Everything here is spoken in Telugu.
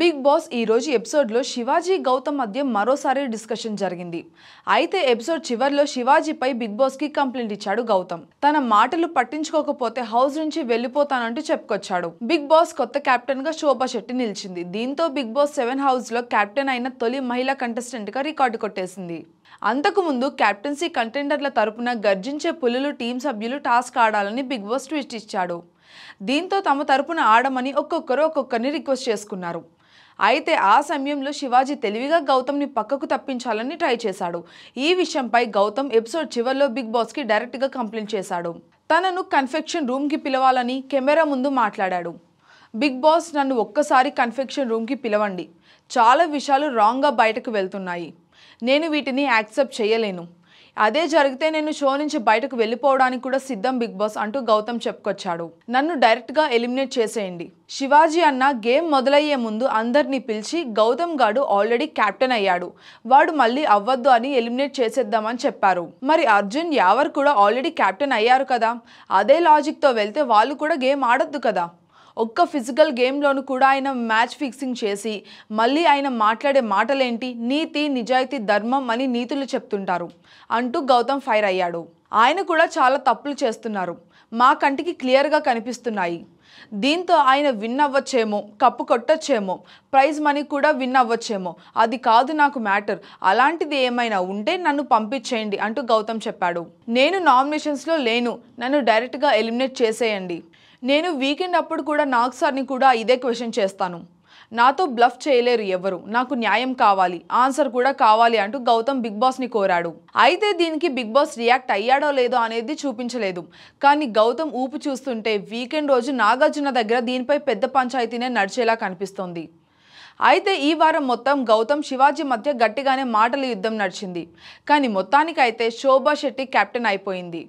బిగ్ బాస్ ఈరోజు ఎపిసోడ్లో శివాజీ గౌతమ్ మధ్య మరోసారి డిస్కషన్ జరిగింది అయితే ఎపిసోడ్ చివరిలో శివాజీపై బిగ్ బాస్కి కంప్లైంట్ ఇచ్చాడు గౌతమ్ తన మాటలు పట్టించుకోకపోతే హౌస్ నుంచి వెళ్ళిపోతానంటూ చెప్పుకొచ్చాడు బిగ్ బాస్ కొత్త కెప్టెన్గా శోభా శెట్టి నిలిచింది దీంతో బిగ్ బాస్ సెవెన్ హౌస్లో కెప్టెన్ అయిన తొలి మహిళా కంటెస్టెంట్గా రికార్డు కొట్టేసింది అంతకుముందు కెప్టెన్సీ కంటెండర్ల తరపున గర్జించే పులులు టీం సభ్యులు టాస్క్ ఆడాలని బిగ్ బాస్ ట్విస్ట్ ఇచ్చాడు దీంతో తమ తరపున ఆడమని ఒక్కొక్కరు ఒక్కొక్కరిని రిక్వెస్ట్ చేసుకున్నారు అయితే ఆ సమయంలో శివాజీ తెలివిగా గౌతమ్ని పక్కకు తప్పించాలని ట్రై చేశాడు ఈ విషయంపై గౌతమ్ ఎపిసోడ్ చివరిలో బిగ్ బాస్కి డైరెక్ట్గా కంప్లైంట్ చేశాడు తనను కన్ఫెక్షన్ రూమ్కి పిలవాలని కెమెరా ముందు మాట్లాడాడు బిగ్ బాస్ నన్ను ఒక్కసారి కన్ఫెక్షన్ రూమ్కి పిలవండి చాలా విషయాలు రాంగ్గా బయటకు వెళ్తున్నాయి నేను వీటిని యాక్సెప్ట్ చేయలేను అదే జరిగితే నేను షో నుంచి బయటకు వెళ్ళిపోవడానికి కూడా సిద్ధం బిగ్ బాస్ అంటూ గౌతమ్ చెప్పుకొచ్చాడు నన్ను డైరెక్ట్గా ఎలిమినేట్ చేసేయండి శివాజీ అన్న గేమ్ మొదలయ్యే ముందు అందరినీ పిలిచి గౌతమ్ గాడు ఆల్రెడీ క్యాప్టెన్ అయ్యాడు వాడు మళ్ళీ అవ్వద్దు అని ఎలిమినేట్ చేసేద్దామని చెప్పారు మరి అర్జున్ యావర్ కూడా ఆల్రెడీ క్యాప్టెన్ అయ్యారు కదా అదే లాజిక్తో వెళ్తే వాళ్ళు కూడా గేమ్ ఆడొద్దు కదా ఒక్క ఫిజికల్ గేమ్లోనూ కూడా ఆయన మ్యాచ్ ఫిక్సింగ్ చేసి మళ్ళీ ఆయన మాట్లాడే మాటలేంటి నీతి నిజాయితీ ధర్మం అని నీతులు చెప్తుంటారు అంటూ గౌతమ్ ఫైర్ అయ్యాడు ఆయన కూడా చాలా తప్పులు చేస్తున్నారు మా కంటికి క్లియర్గా కనిపిస్తున్నాయి దీంతో ఆయన విన్ అవ్వచ్చేమో కప్పు కొట్టొచ్చేమో ప్రైజ్ మనీ కూడా విన్ అవ్వచ్చేమో అది కాదు నాకు మ్యాటర్ అలాంటిది ఏమైనా ఉంటే నన్ను పంపించేయండి అంటూ గౌతమ్ చెప్పాడు నేను నామినేషన్స్లో లేను నన్ను డైరెక్ట్గా ఎలిమినేట్ చేసేయండి నేను వీకెండ్ అప్పుడు కూడా నాగ్ సార్ని కూడా ఇదే క్వశ్చన్ చేస్తాను నాతో బ్లఫ్ చేయలేరు ఎవరు నాకు న్యాయం కావాలి ఆన్సర్ కూడా కావాలి అంటూ గౌతమ్ బిగ్ బాస్ని కోరాడు అయితే దీనికి బిగ్ బాస్ రియాక్ట్ అయ్యాడో లేదో అనేది చూపించలేదు కానీ గౌతమ్ ఊపు చూస్తుంటే వీకెండ్ రోజు నాగార్జున దగ్గర దీనిపై పెద్ద పంచాయతీనే నడిచేలా కనిపిస్తోంది అయితే ఈ వారం మొత్తం గౌతమ్ శివాజీ మధ్య గట్టిగానే మాటల యుద్ధం నడిచింది కానీ మొత్తానికైతే శోభా శెట్టి కెప్టెన్ అయిపోయింది